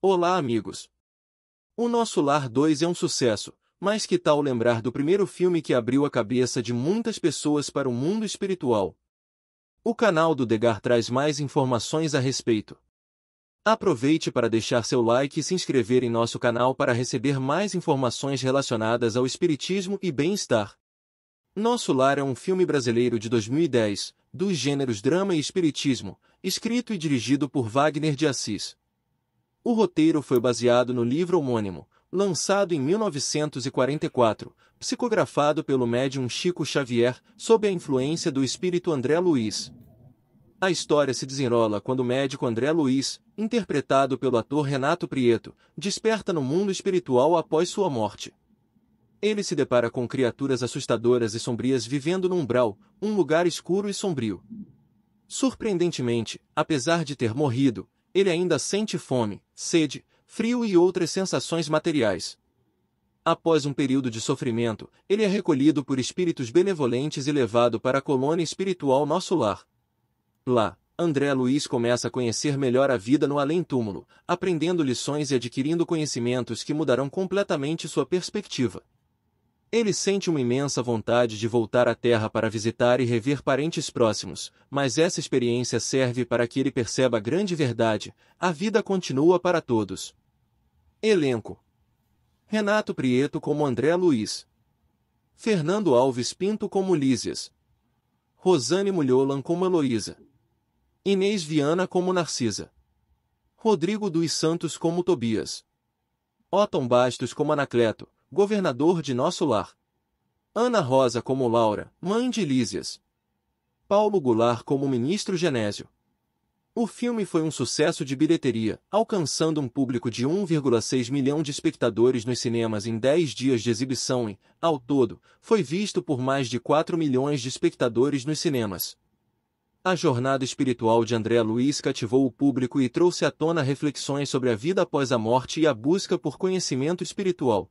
Olá, amigos! O Nosso Lar 2 é um sucesso, mas que tal lembrar do primeiro filme que abriu a cabeça de muitas pessoas para o mundo espiritual? O canal do Degar traz mais informações a respeito. Aproveite para deixar seu like e se inscrever em nosso canal para receber mais informações relacionadas ao espiritismo e bem-estar. Nosso Lar é um filme brasileiro de 2010, dos gêneros drama e espiritismo, escrito e dirigido por Wagner de Assis. O roteiro foi baseado no livro homônimo, lançado em 1944, psicografado pelo médium Chico Xavier, sob a influência do espírito André Luiz. A história se desenrola quando o médico André Luiz, interpretado pelo ator Renato Prieto, desperta no mundo espiritual após sua morte. Ele se depara com criaturas assustadoras e sombrias vivendo no umbral, um lugar escuro e sombrio. Surpreendentemente, apesar de ter morrido, ele ainda sente fome, sede, frio e outras sensações materiais. Após um período de sofrimento, ele é recolhido por espíritos benevolentes e levado para a colônia espiritual Nosso Lar. Lá, André Luiz começa a conhecer melhor a vida no além-túmulo, aprendendo lições e adquirindo conhecimentos que mudarão completamente sua perspectiva. Ele sente uma imensa vontade de voltar à Terra para visitar e rever parentes próximos, mas essa experiência serve para que ele perceba a grande verdade: a vida continua para todos. Elenco: Renato Prieto como André Luiz, Fernando Alves Pinto como Lísias, Rosane Mulholan como Heloísa, Inês Viana como Narcisa, Rodrigo dos Santos como Tobias, Otton Bastos como Anacleto governador de nosso lar. Ana Rosa como Laura, mãe de Lísias. Paulo Goulart como ministro Genésio. O filme foi um sucesso de bilheteria, alcançando um público de 1,6 milhão de espectadores nos cinemas em 10 dias de exibição e, ao todo, foi visto por mais de 4 milhões de espectadores nos cinemas. A jornada espiritual de André Luiz cativou o público e trouxe à tona reflexões sobre a vida após a morte e a busca por conhecimento espiritual.